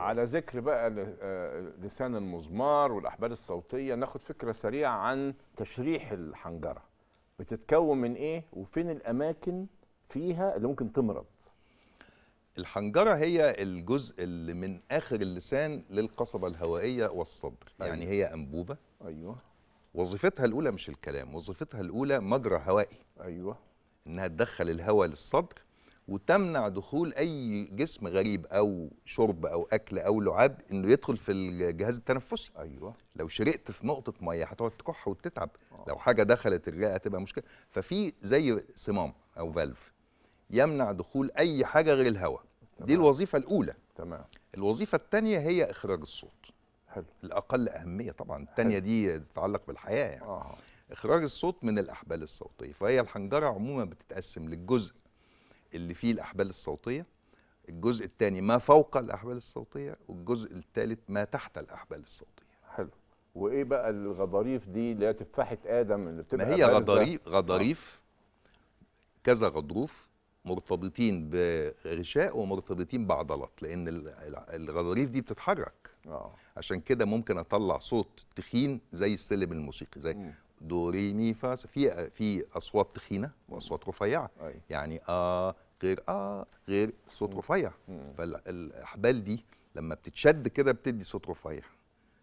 على ذكر بقى آه، لسان المزمار والاحبال الصوتيه ناخد فكره سريعه عن تشريح الحنجره بتتكون من ايه وفين الاماكن فيها اللي ممكن تمرض الحنجره هي الجزء اللي من اخر اللسان للقصبه الهوائيه والصدر أيوة. يعني هي انبوبه ايوه وظيفتها الاولى مش الكلام وظيفتها الاولى مجرى هوائي ايوه انها تدخل الهواء للصدر وتمنع دخول اي جسم غريب او شرب او اكل او لعاب انه يدخل في الجهاز التنفسي ايوه لو شرقت في نقطه ميه هتقعد تكح وتتعب أوه. لو حاجه دخلت الرئه هتبقى مشكله ففي زي صمام او فالف يمنع دخول اي حاجه غير الهواء دي الوظيفه الاولى تمام الوظيفه الثانيه هي اخراج الصوت حلو الاقل اهميه طبعا الثانيه دي تتعلق بالحياه يعني آه. اخراج الصوت من الاحبال الصوتيه فهي الحنجره عموما بتتقسم للجزء اللي فيه الاحبال الصوتيه الجزء الثاني ما فوق الاحبال الصوتيه والجزء الثالث ما تحت الاحبال الصوتيه حلو وايه بقى الغضاريف دي اللي هي تفاحه ادم اللي بتبقى ما هي غضاريف آه. غضاريف كذا غضروف مرتبطين بغشاء ومرتبطين بعضلات لان الغضاريف دي بتتحرك أوه. عشان كده ممكن اطلع صوت تخين زي السلم الموسيقي زي دو ري مي فا في في اصوات تخينه واصوات رفيعه يعني اه غير اه غير صوت رفيع فالاحبال دي لما بتتشد كده بتدي صوت رفيع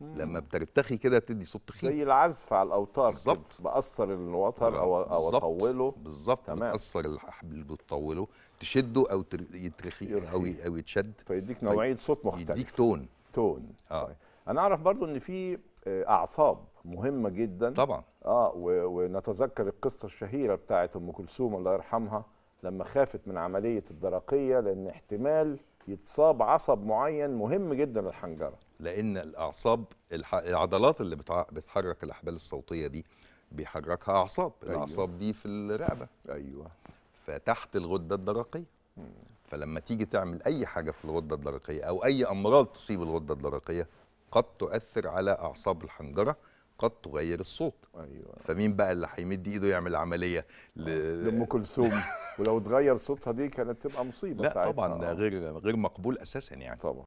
لما بترتخي كده بتدي صوت تخين زي العزف على الاوتار بالظبط بأثر الوتر او او اطوله بالظبط باثر الحبل بتطوله تشده او يترخي او او يتشد فيديك طيب. نوعيه صوت مختلف يديك تون تون اه طيب. انا اعرف برضو ان في اعصاب مهمه جدا طبعا اه ونتذكر القصه الشهيره بتاعت ام كلثوم الله يرحمها لما خافت من عمليه الدرقيه لان احتمال يتصاب عصب معين مهم جدا للحنجره لان الاعصاب الح... العضلات اللي بتع... بتحرك الاحبال الصوتيه دي بيحركها اعصاب أيوة. الاعصاب دي في الرقبه ايوه فتحت الغده الدرقيه فلما تيجي تعمل اي حاجه في الغده الدرقيه او اي امراض تصيب الغده الدرقيه قد تؤثر على اعصاب الحنجره قد تغير الصوت ايوه فمين بقى اللي هيمد ايده يعمل عمليه ل... لام كلثوم ولو اتغير صوتها دي كانت تبقى مصيبه لا طبعا غير غير مقبول اساسا يعني طبعا